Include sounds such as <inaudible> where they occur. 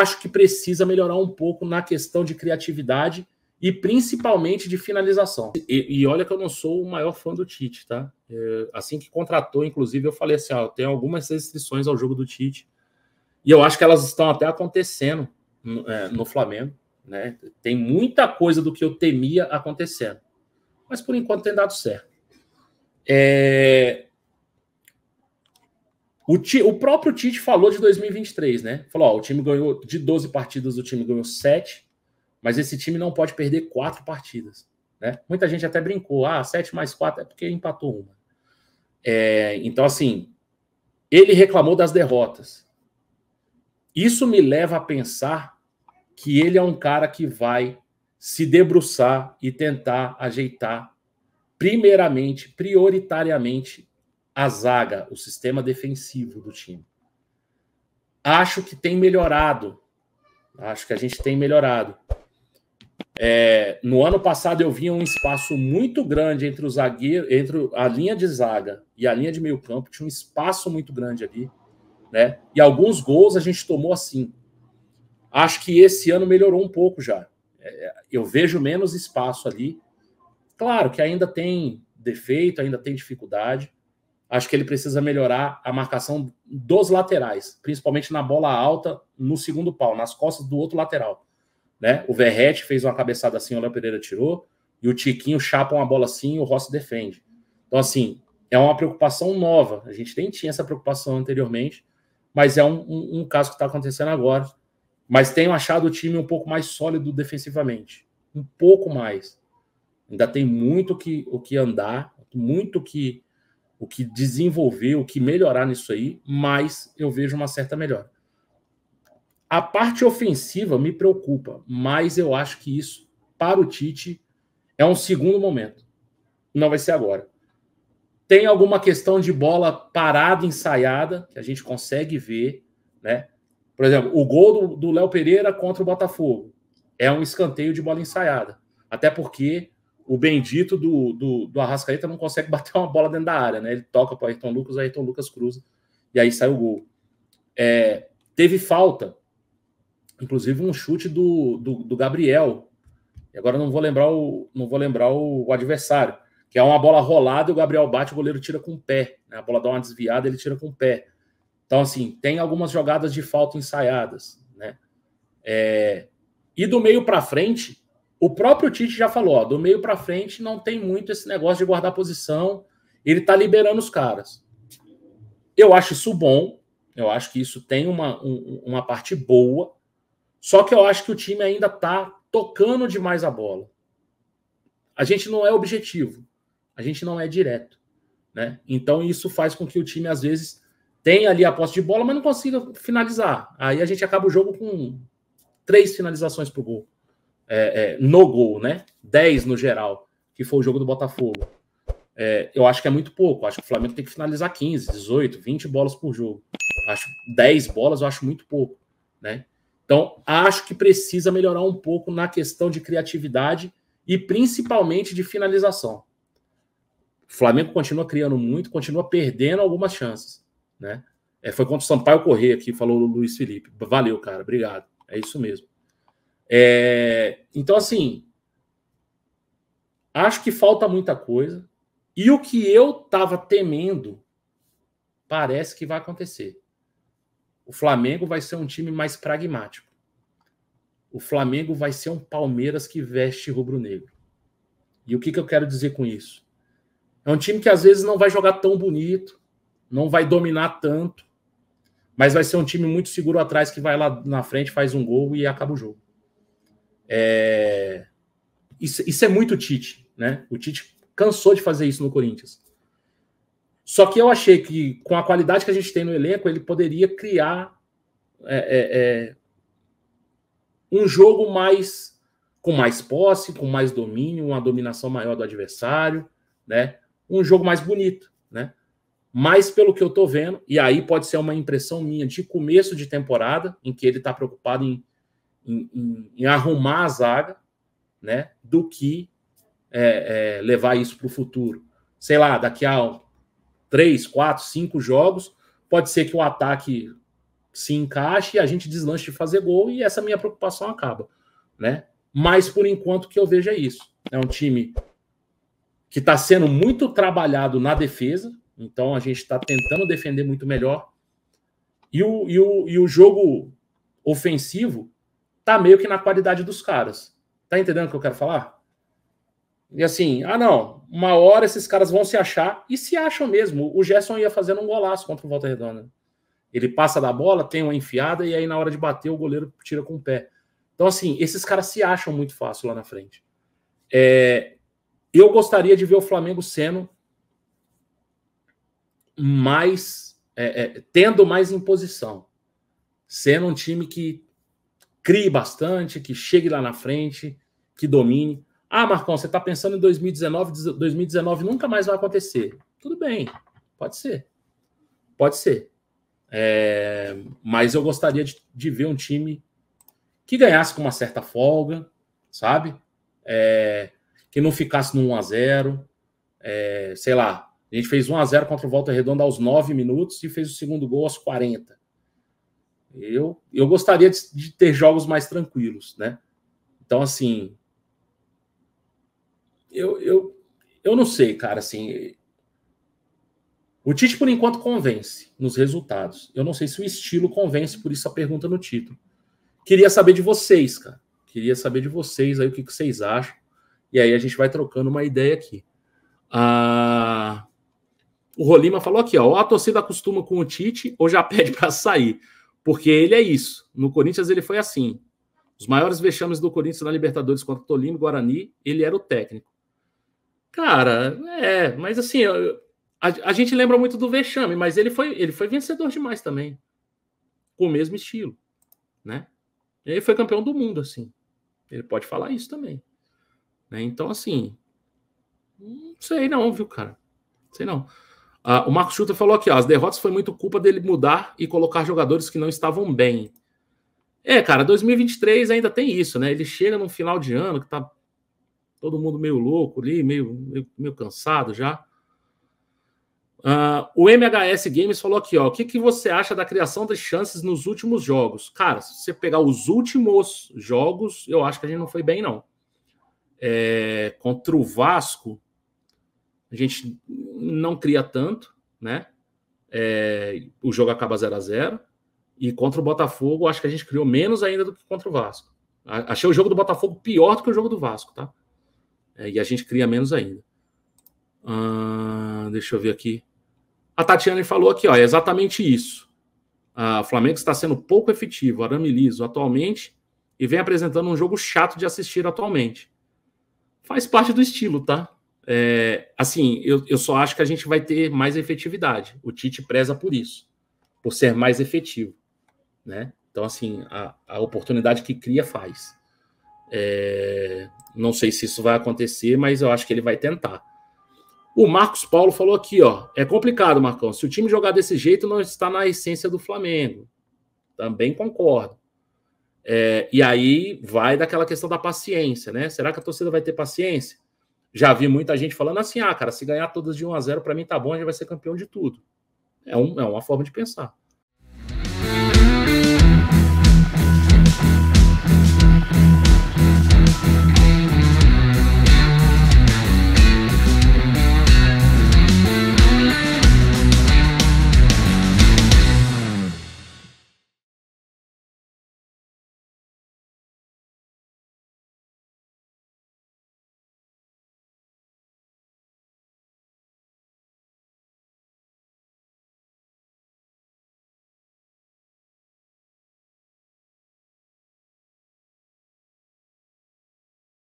acho que precisa melhorar um pouco na questão de criatividade e principalmente de finalização. E, e olha que eu não sou o maior fã do Tite, tá? É, assim que contratou, inclusive, eu falei assim: ó, tem algumas restrições ao jogo do Tite. E eu acho que elas estão até acontecendo no, é, no Flamengo. Né? Tem muita coisa do que eu temia acontecendo. Mas por enquanto tem dado certo. É, o, ti, o próprio Tite falou de 2023, né? Falou: ó, o time ganhou de 12 partidas, o time ganhou 7, mas esse time não pode perder quatro partidas. Né? Muita gente até brincou: ah, 7 mais 4 é porque empatou uma. É, então, assim, ele reclamou das derrotas. Isso me leva a pensar que ele é um cara que vai se debruçar e tentar ajeitar, primeiramente, prioritariamente, a zaga, o sistema defensivo do time. Acho que tem melhorado. Acho que a gente tem melhorado. É, no ano passado eu via um espaço muito grande entre o zagueiro, entre a linha de zaga e a linha de meio campo, tinha um espaço muito grande ali, né? E alguns gols a gente tomou assim. Acho que esse ano melhorou um pouco já. É, é eu vejo menos espaço ali. Claro que ainda tem defeito, ainda tem dificuldade, acho que ele precisa melhorar a marcação dos laterais, principalmente na bola alta, no segundo pau, nas costas do outro lateral. Né? O Verrete fez uma cabeçada assim, o Léo Pereira tirou, e o Tiquinho chapa uma bola assim e o Rossi defende. Então, assim, é uma preocupação nova. A gente nem tinha essa preocupação anteriormente, mas é um, um, um caso que está acontecendo agora. Mas tenho achado o time um pouco mais sólido defensivamente. Um pouco mais. Ainda tem muito que, o que andar, muito que o que desenvolver, o que melhorar nisso aí, mas eu vejo uma certa melhora. A parte ofensiva me preocupa, mas eu acho que isso, para o Tite, é um segundo momento. Não vai ser agora. Tem alguma questão de bola parada, ensaiada, que a gente consegue ver, né? Por exemplo, o gol do Léo Pereira contra o Botafogo é um escanteio de bola ensaiada. Até porque o bendito do, do, do Arrascaeta não consegue <laughs> bater uma bola dentro da área, né? Ele toca para o Ayrton Lucas, Ayrton Lucas cruza e aí sai o gol. É, teve falta, inclusive um chute do, do, do Gabriel. E agora não vou lembrar o não vou lembrar o, o, adversário, que é uma bola rolada e o Gabriel bate, o goleiro tira com o pé, né? A bola dá uma desviada, ele tira com o pé. Então assim, tem algumas jogadas de falta ensaiadas, né? É, e do meio para frente, o próprio Tite já falou, ó, do meio para frente não tem muito esse negócio de guardar posição, ele tá liberando os caras. Eu acho isso bom, eu acho que isso tem uma, um, uma parte boa, só que eu acho que o time ainda tá tocando demais a bola. A gente não é objetivo, a gente não é direto, né? Então isso faz com que o time às vezes tenha ali a posse de bola, mas não consiga finalizar. Aí a gente acaba o jogo com três finalizações pro gol é, é, no gol, né? 10 no geral, que foi o jogo do Botafogo. É, eu acho que é muito pouco. Acho que o Flamengo tem que finalizar 15, 18, 20 bolas por jogo. Acho 10 bolas, eu acho muito pouco, né? Então, acho que precisa melhorar um pouco na questão de criatividade e principalmente de finalização. O Flamengo continua criando muito, continua perdendo algumas chances, né? É, foi contra o Sampaio Correia que falou o Luiz Felipe. Valeu, cara. Obrigado. É isso mesmo. É, então, assim, acho que falta muita coisa. E o que eu estava temendo parece que vai acontecer. O Flamengo vai ser um time mais pragmático. O Flamengo vai ser um Palmeiras que veste rubro-negro. E o que, que eu quero dizer com isso? É um time que às vezes não vai jogar tão bonito, não vai dominar tanto, mas vai ser um time muito seguro atrás que vai lá na frente, faz um gol e acaba o jogo. É... Isso, isso é muito Tite, né? O Tite cansou de fazer isso no Corinthians. Só que eu achei que, com a qualidade que a gente tem no elenco, ele poderia criar é, é, é, um jogo mais com mais posse, com mais domínio, uma dominação maior do adversário, né? Um jogo mais bonito, né? Mas pelo que eu tô vendo, e aí pode ser uma impressão minha de começo de temporada, em que ele tá preocupado em em, em, arrumar a zaga, né? Do que é, é, levar isso para o futuro. Sei lá, daqui a três, quatro, cinco jogos, pode ser que o ataque se encaixe e a gente deslanche de fazer gol e essa minha preocupação acaba, né? Mas por enquanto que eu vejo é isso. É um time que está sendo muito trabalhado na defesa, então a gente está tentando defender muito melhor. E o, e, o, e o jogo ofensivo tá meio que na qualidade dos caras. Tá entendendo o que eu quero falar? E assim, ah não, uma hora esses caras vão se achar e se acham mesmo. O Gerson ia fazendo um golaço contra o Volta Redonda. Ele passa da bola, tem uma enfiada e aí na hora de bater o goleiro tira com o pé. Então assim, esses caras se acham muito fácil lá na frente. É, eu gostaria de ver o Flamengo sendo mais é, é, tendo mais imposição, sendo um time que crie bastante, que chegue lá na frente, que domine. Ah, Marcão, você está pensando em 2019, 2019 nunca mais vai acontecer. Tudo bem, pode ser. Pode ser. É, mas eu gostaria de, de, ver um time que ganhasse com uma certa folga, sabe? É, que não ficasse no 1x0. É, sei lá, a gente fez 1x0 contra o Volta Redonda aos 9 minutos e fez o segundo gol aos 40. Eu, eu gostaria de, de ter jogos mais tranquilos, né? Então, assim, eu, eu, eu não sei, cara, assim. O Tite, por enquanto, convence nos resultados. Eu não sei se o estilo convence, por isso a pergunta no título. Queria saber de vocês, cara. Queria saber de vocês aí o que, que vocês acham. E aí a gente vai trocando uma ideia aqui. Ah, o Rolima falou aqui, ó. Ou a torcida acostuma com o Tite ou já <laughs> pede para sair. Porque ele é isso. No Corinthians ele foi assim. Os maiores vexames do Corinthians na Libertadores contra Tolima e Guarani, ele era o técnico. Cara, é, mas assim, a, a, gente lembra muito do vexame, mas ele foi, ele foi vencedor demais também. Com o mesmo estilo, né? Ele foi campeão do mundo, assim. Ele pode falar isso também. Né? Então, assim, não sei não, viu, cara? Não sei não. Uh, o Marcos Schutter falou aqui, ó, as derrotas foi muito culpa dele mudar e colocar jogadores que não estavam bem. É, cara, 2023 ainda tem isso, né? Ele chega no final de ano que tá todo mundo meio louco ali, meio, meio, meio cansado já. Uh, o MHS Games falou aqui, ó, o que, que você acha da criação das chances nos últimos jogos? Cara, se você pegar os últimos jogos, eu acho que a gente não foi bem, não. É, contra o Vasco, a gente não cria tanto, né? É, o jogo acaba 0 a 0 E contra o Botafogo, acho que a gente criou menos ainda do que contra o Vasco. Achei o jogo do Botafogo pior do que o jogo do Vasco, tá? É, e a gente cria menos ainda. Ah, deixa eu ver aqui. A Tatiane falou aqui, ó, é exatamente isso. Ah, o Flamengo está sendo pouco efetivo, arame liso atualmente, e vem apresentando um jogo chato de assistir atualmente. Faz parte do estilo, tá? É, assim, eu, eu só acho que a gente vai ter mais efetividade. O Tite preza por isso, por ser mais efetivo, né? Então, assim, a, a oportunidade que cria faz. É, não sei se isso vai acontecer, mas eu acho que ele vai tentar. O Marcos Paulo falou aqui, ó, é complicado, Marcão. Se o time jogar desse jeito, não está na essência do Flamengo. Também concordo. É, e aí vai daquela questão da paciência, né? Será que a torcida vai ter paciência? já vi muita gente falando assim: ah, cara, se ganhar todas de 1 a 0 para mim tá bom, a gente vai ser campeão de tudo. É, um, é uma forma de pensar.